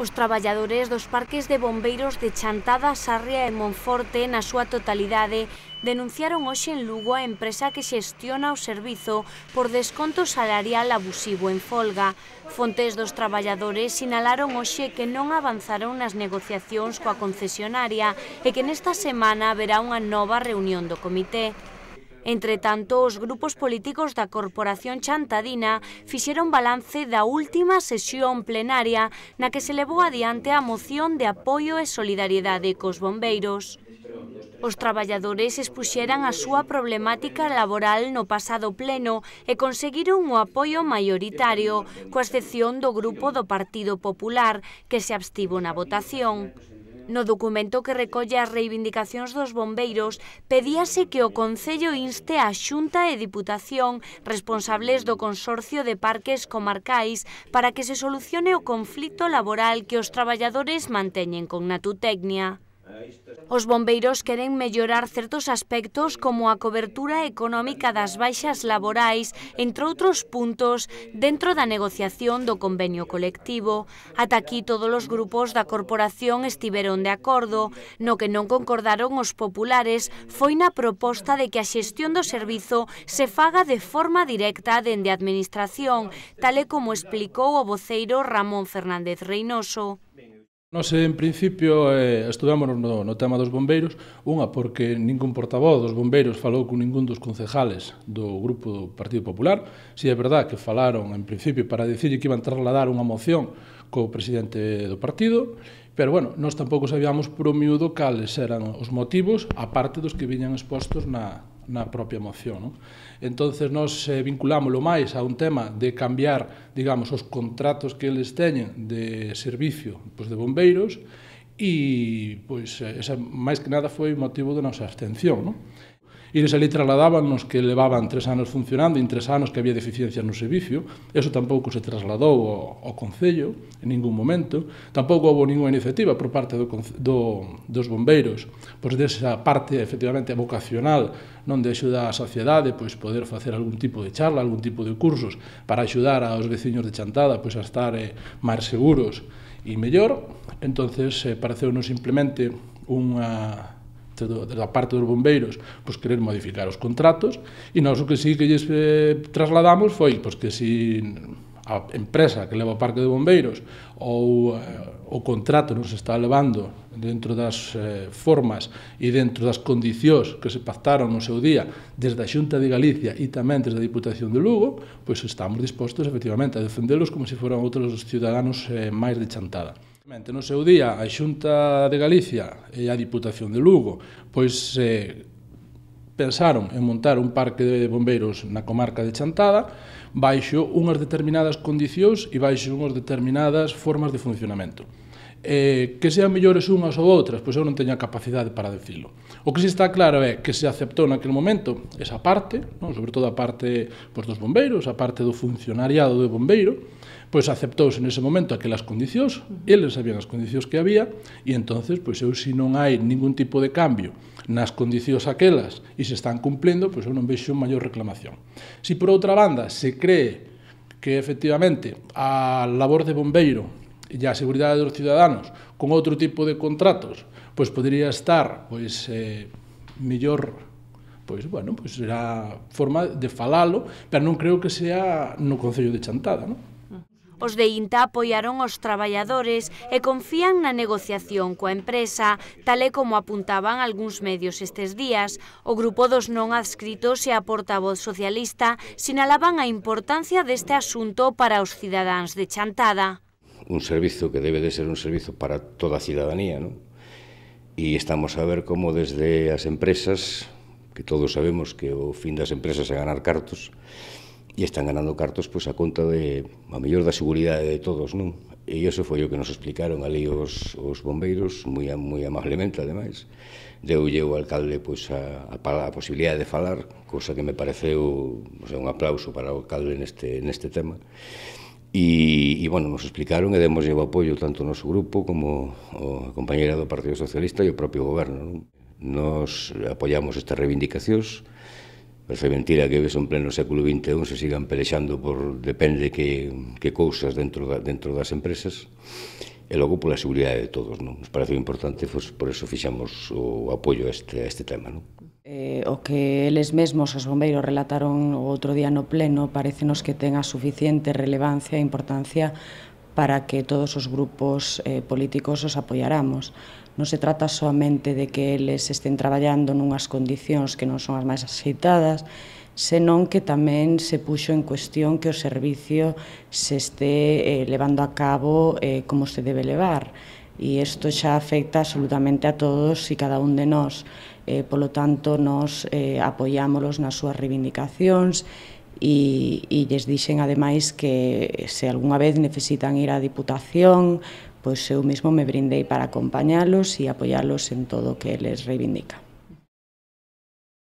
Os traballadores dos parques de bombeiros de Chantada, Sarria e Monforte na súa totalidade denunciaron hoxe en Lugo a empresa que xestiona o servizo por desconto salarial abusivo en folga. Fontes dos traballadores sinalaron hoxe que non avanzaron nas negociacións coa concesionaria e que nesta semana verá unha nova reunión do comité. Entre tanto, os grupos políticos da Corporación Chantadina fixeron balance da última sesión plenaria na que se levou adiante a moción de apoio e solidariedade cos bombeiros. Os traballadores expuxeran a súa problemática laboral no pasado pleno e conseguiron o apoio maioritario, coa excepción do grupo do Partido Popular, que se abstivo na votación. No documento que recolle as reivindicacións dos bombeiros, pedíase que o Concello inste a Xunta e Diputación responsables do Consorcio de Parques Comarcais para que se solucione o conflito laboral que os traballadores manteñen con Natutecnia. Os bombeiros queren mellorar certos aspectos como a cobertura económica das baixas laborais, entre outros puntos, dentro da negociación do convenio colectivo. Ata aquí todos os grupos da corporación estiveron de acordo. No que non concordaron os populares foi na proposta de que a xestión do servizo se faga de forma directa dende a administración, tal e como explicou o voceiro Ramón Fernández Reynoso. Nos, en principio, eh, estudámonos no, no tema dos bombeiros, unha porque ningún portavoz dos bombeiros falou con ningún dos concejales do grupo do Partido Popular. Si é verdad que falaron, en principio, para dicirlle que iban trasladar unha moción co presidente do partido, pero, bueno, nós tampouco sabíamos por o miúdo cales eran os motivos, aparte dos que viñan expostos na, na propia moción. Non? entonces nós eh, vinculámoslo máis a un tema de cambiar, digamos, os contratos que eles teñen de servicio pois, de bombeiros e pois, esa, máis que nada foi motivo da nosa abstención. Non? Eles ali trasladábanos que levaban tres anos funcionando, en tres anos que había deficiencias no servicio, eso tampouco se trasladou ao, ao Concello en ningún momento, tampouco houve ninguna iniciativa por parte do, do, dos bombeiros, pois desa parte efectivamente vocacional, non de axuda á sociedade, pois poder facer algún tipo de charla, algún tipo de cursos para axudar aos veciños de Chantada pois a estar eh, máis seguros e mellor, entonces eh, pareceu non simplemente unha parte do, da parte dos bombeiros pois querer modificar os contratos e nós o que sí que lles eh, trasladamos foi pois que si a empresa que leva o parque de bombeiros ou eh, o contrato non se está levando dentro das eh, formas e dentro das condicións que se pactaron no seu día desde a Xunta de Galicia e tamén desde a Diputación de Lugo, pois estamos dispostos efectivamente a defendelos como se foran outros cidadanos eh, máis de chantada. No seu día, a Xunta de Galicia e a Diputación de Lugo pois eh, pensaron en montar un parque de bombeiros na comarca de Chantada baixo unhas determinadas condicións e baixo unhas determinadas formas de funcionamento eh, que sean mellores unhas ou outras, pois eu non teño a capacidade para decirlo. O que si está claro é que se aceptou naquele momento esa parte, non? sobre todo a parte pois, dos bombeiros, a parte do funcionariado do bombeiro, pois aceptouse nese momento aquelas condicións, eles sabían as condicións que había, e entonces pois eu se si non hai ningún tipo de cambio nas condicións aquelas e se están cumplendo, pois eu non vexo maior reclamación. Se si por outra banda se cree que efectivamente a labor de bombeiro e a seguridade dos cidadanos con outro tipo de contratos, pois podería estar pois eh, mellor pois bueno, pois será forma de falalo, pero non creo que sea no Concello de Chantada, non? Os de INTA apoiaron os traballadores e confían na negociación coa empresa, tal e como apuntaban algúns medios estes días. O grupo dos non adscritos e a portavoz socialista sinalaban a importancia deste asunto para os cidadáns de Chantada un servizo que debe de ser un servizo para toda a cidadanía, non? E estamos a ver como desde as empresas, que todos sabemos que o fin das empresas é ganar cartos, e están ganando cartos pois a conta de a mellor da seguridade de todos, non? E iso foi o que nos explicaron ali os, os bombeiros, moi moi amablemente ademais. Deulle o alcalde pois a, a, a posibilidade de falar, cosa que me pareceu, o sea, un aplauso para o alcalde neste neste tema. E, e bueno, nos explicaron e demos o apoio tanto o noso grupo como a compañera do Partido Socialista e o propio goberno. Non? Nos apoiamos estas reivindicacións, pero foi mentira que ves un pleno século XXI se sigan pelexando por depende que, que cousas dentro, da, dentro das empresas e logo pola seguridade de todos. Non? Nos parece importante, pois, por eso fixamos o apoio a este, a este tema. Non? Eh, o que eles mesmos, os bombeiros, relataron o outro día no pleno, parecenos que ten a suficiente relevancia e importancia para que todos os grupos eh, políticos os apoiaramos. Non se trata soamente de que eles estén traballando nunhas condicións que non son as máis axeitadas, senón que tamén se puxo en cuestión que o servicio se este eh, levando a cabo eh, como se debe levar e isto xa afecta absolutamente a todos e cada un de nós. Eh, polo tanto, nos eh, apoiámoslos nas súas reivindicacións e, e lles dixen ademais que se algunha vez necesitan ir á Diputación, pois eu mesmo me brindei para acompañalos e apoiálos en todo o que les reivindican.